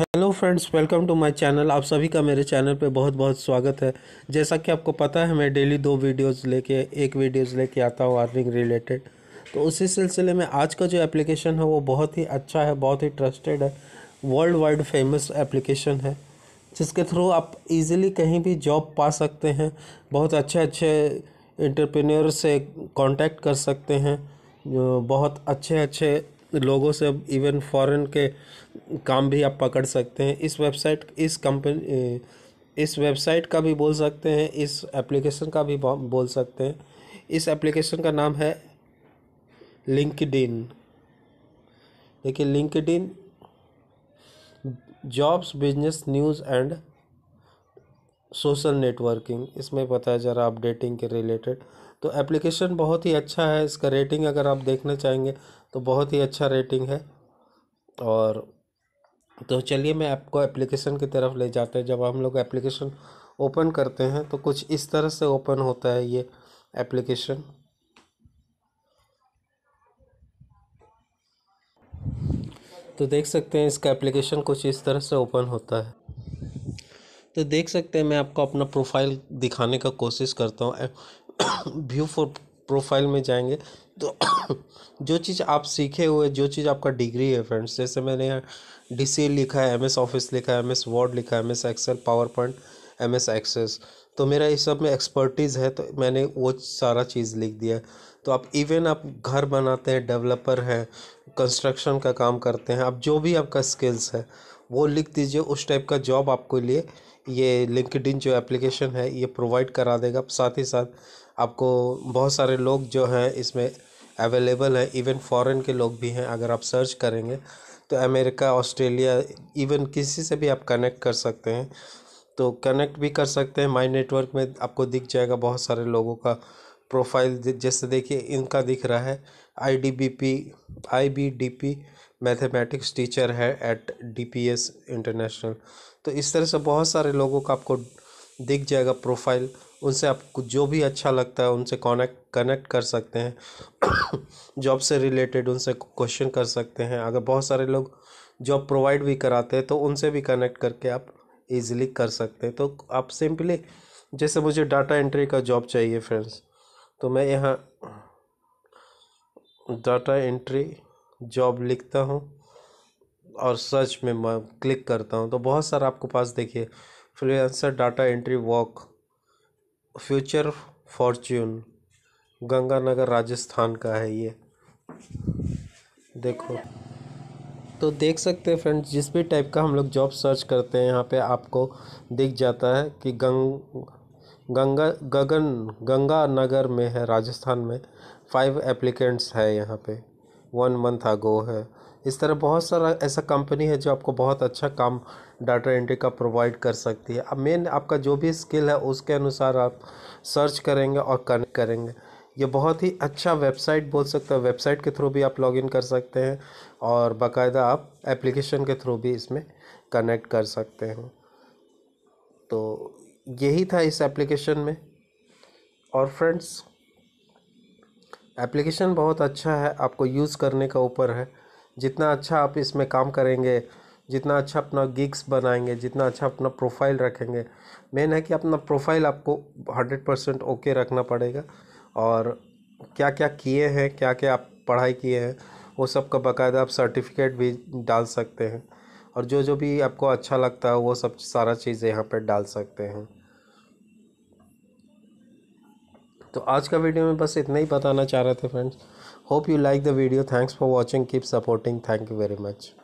hello friends welcome to my channel आप सभी का मेरे चैनल पे बहुत बहुत स्वागत है जैसा कि आपको पता है मैं डेली दो वीडियोस लेके एक वीडियोस लेके आता हूँ अर्निंग रिलेटेड तो उसी सिलसिले में आज का जो एप्लीकेशन है वो बहुत ही अच्छा है बहुत ही ट्रस्टेड है वर्ल्ड वाइड फेमस एप्लीकेशन है जिसके थ्रू आप इजीली कहीं भी जॉब पा सकते हैं बहुत अच्छे अच्छे इंटरप्रेन्योर से कांटेक्ट कर सकते हैं बहुत अच्छे अच्छे लोगों से इवन फॉरेन के काम भी आप पकड़ सकते हैं इस वेबसाइट इस कंपनी इस वेबसाइट का भी बोल सकते हैं इस एप्लीकेशन का भी बोल सकते हैं इस एप्लीकेशन का नाम है लिंकड इन देखिए LinkedIn jobs business news and social networking इसमें बताया जा रहा अपडेटिंग के रिलेटेड तो एप्लीकेशन बहुत ही अच्छा है इसका रेटिंग अगर आप देखना चाहेंगे तो बहुत ही अच्छा रेटिंग है और तो चलिए मैं आपको एप्लीकेशन की तरफ ले जाते हैं जब हम लोग एप्लीकेशन ओपन करते हैं तो कुछ इस तरह से ओपन होता है ये एप्लीकेशन तो देख सकते हैं इसका एप्लीकेशन कुछ इस तरह से ओपन होता है तो देख सकते हैं मैं आपको अपना प्रोफाइल दिखाने का कोशिश करता हूँ व्यू फॉर प्रोफाइल में जाएंगे तो जो चीज़ आप सीखे हुए जो चीज़ आपका डिग्री है फ्रेंड्स जैसे मैंने यहाँ डी सी लिखा है एम एस ऑफिस लिखा है एम एस वर्ड लिखा है M S Excel PowerPoint M S Access तो मेरा इस सब में एक्सपर्टीज़ है तो मैंने वो सारा चीज़ लिख दिया तो आप इवन आप घर बनाते हैं डेवलपर हैं कंस्ट्रक्शन का काम करते हैं आप जो भी आपका स्किल्स है वो लिख दीजिए उस टाइप का जॉब आपको लिए ये लिंकड जो एप्लीकेशन है ये प्रोवाइड करा देगा साथ ही साथ आपको बहुत सारे लोग जो हैं इसमें अवेलेबल हैं इवन फॉरेन के लोग भी हैं अगर आप सर्च करेंगे तो अमेरिका ऑस्ट्रेलिया इवन किसी से भी आप कनेक्ट कर सकते हैं तो कनेक्ट भी कर सकते हैं माई नेटवर्क में आपको दिख जाएगा बहुत सारे लोगों का प्रोफाइल जैसे देखिए इनका दिख रहा है I D B P I B D P mathematics teacher है at D P S international तो इस तरह से बहुत सारे लोगों का आपको दिख जाएगा प्रोफाइल उनसे आपको जो भी अच्छा लगता है उनसे कनेक्ट कनेक्ट कर सकते हैं जॉब से रिलेटेड उनसे क्वेश्चन कर सकते हैं अगर बहुत सारे लोग जॉब प्रोवाइड भी कराते हैं तो उनसे भी कनेक्ट करके आप इजीली कर सकते हैं तो आप सिंपली जैसे मुझे डाटा एंट्री का जॉब चाहिए फ्रेंड्स तो मैं यहाँ डाटा एंट्री जॉब लिखता हूँ और सर्च में मैं क्लिक करता हूँ तो बहुत सारा आपको पास देखिए freelancer data entry work future fortune Ganganagar Rajasthan का है ये देखो तो देख सकते हैं फ्रेंड्स जिस भी टाइप का हम लोग जॉब सर्च करते हैं यहाँ पे आपको दिख जाता है कि गंग गंगा गगन गंगा नगर में है राजस्थान में फाइव एप्लीकेंट्स है यहाँ पे वन मंथ अगो है इस तरह बहुत सारा ऐसा कंपनी है जो आपको बहुत अच्छा काम डाटा एंट्री का प्रोवाइड कर सकती है अब मेन आपका जो भी स्किल है उसके अनुसार आप सर्च करेंगे और कनेक्ट करेंगे ये बहुत ही अच्छा वेबसाइट बोल सकते हैं वेबसाइट के थ्रू भी आप लॉगिन कर सकते हैं और बाकायदा आप एप्लीकेशन के थ्रू भी इसमें कनेक्ट कर सकते हैं तो यही था इस एप्लीकेशन में और फ्रेंड्स एप्लीकेशन बहुत अच्छा है आपको यूज़ करने का ऊपर है जितना अच्छा आप इसमें काम करेंगे जितना अच्छा अपना गिग्स बनाएंगे जितना अच्छा अपना प्रोफाइल रखेंगे मेन है कि अपना प्रोफाइल आपको हंड्रेड परसेंट ओके रखना पड़ेगा और क्या क्या किए हैं क्या क्या आप पढ़ाई किए हैं वो सब का बाकायदा आप सर्टिफिकेट भी डाल सकते हैं और जो जो भी आपको अच्छा लगता है वो सब सारा चीज़ यहाँ पर डाल सकते हैं तो आज का वीडियो में बस इतना ही बताना चाह रहे थे friends hope you like the video thanks for watching keep supporting thank you very much